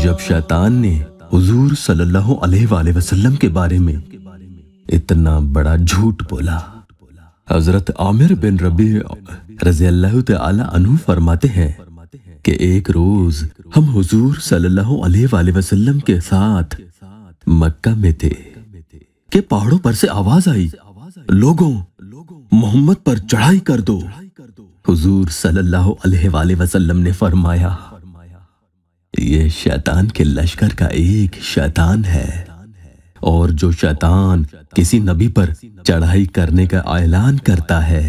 जब शैतान ने हजूर सल्लल्लाहु अलैहि वसल्लम के बारे में इतना बड़ा झूठ बोला हजरत आमिर बिन रबी रजी अनु फरमाते हैं कि एक रोज हम हजूर सल्लल्लाहु अलैहि वसल्लम के साथ मक्का में थे कि पहाड़ों पर से आवाज आई लोगों मोहम्मद पर चढ़ाई कर दो हुजूर सल्लल्लाहु अलैहि वसल्लम ने फरमाया ये शैतान के लश्कर का एक शैतान है और जो शैतान किसी नबी पर चढ़ाई करने का ऐलान करता है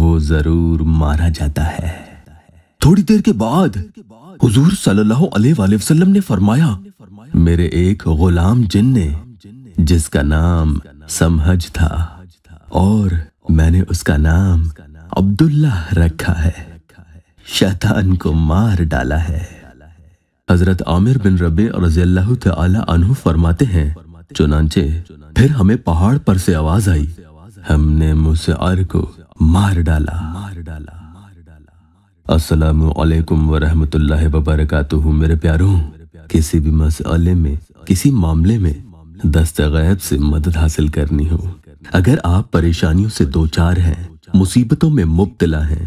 वो जरूर मारा जाता है थोड़ी देर के बाद हुजूर सल्लल्लाहु अलैहि वसल्लम ने फरमाया मेरे एक गुलाम जिन ने जिसका नाम समहज था और मैंने उसका नाम अब्दुल्ला रखा है शैतान को मार डाला है हजरत आमिर बिन रबे और अनु फरमाते हैं चुनाचे फिर हमें पहाड़ पर से आवाज आई हमने मुसअर को मार डाला मार डाला अस्सलाम वालेकुम वरहमतुल्लाह वबरकातुहू मेरे प्यारों किसी भी मसले में किसी मामले में दस्तगैब से मदद हासिल करनी हो अगर आप परेशानियों से दो चार हैं मुसीबतों में मुबतला है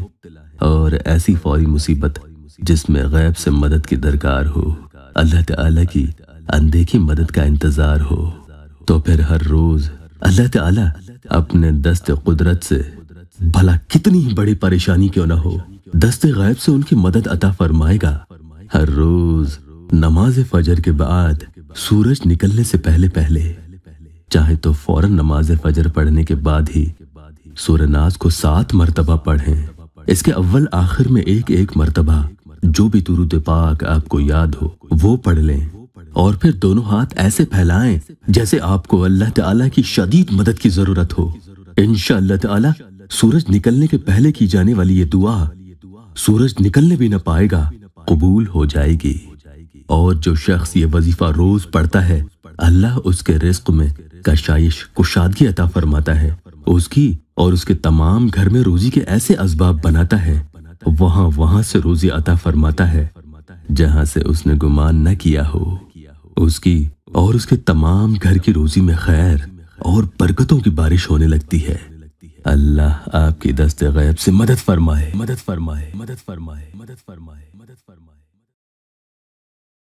और ऐसी फौरी मुसीबत जिसमें गैब से मदद की दरकार हो अल्लाह ताला की अनदेखी मदद का इंतजार हो तो फिर हर रोज अल्लाह ताला अपने दस्त कुदरत से भला कितनी ही बड़ी परेशानी क्यों ना हो दस्त गैब से उनकी मदद अता फरमाएगा हर रोज नमाज फजर के बाद सूरज निकलने से पहले पहले चाहे तो फौरन नमाज फजर पढ़ने के बाद ही सूरनाज को सात मरतबा पढ़ें इसके अव्वल आखिर में एक एक मरतबा जो भी दुरुद पाक आपको याद हो वो पढ़ लें और फिर दोनों हाथ ऐसे फैलाएं जैसे आपको अल्लाह ताला की शदीद मदद की जरूरत हो इनशा ताला सूरज निकलने के पहले की जाने वाली ये दुआ सूरज निकलने भी ना पाएगा कबूल हो जाएगी और जो शख्स ये वजीफा रोज पढ़ता है अल्लाह उसके रिस्क में कशाइश कुशादगी अता फरमाता है उसकी और उसके तमाम घर में रोजी के ऐसे असबाब बनाता है वहां वहां से रोजी अता फरमाता है जहां से उसने गुमान न किया हो उसकी और उसके तमाम घर की रोजी में खैर और बरकतों की बारिश होने लगती है अल्लाह आपकी दस्त गैब से मदद फरमाए मदद फरमाए मदद फरमाए मदद फरमाए मदद फरमाए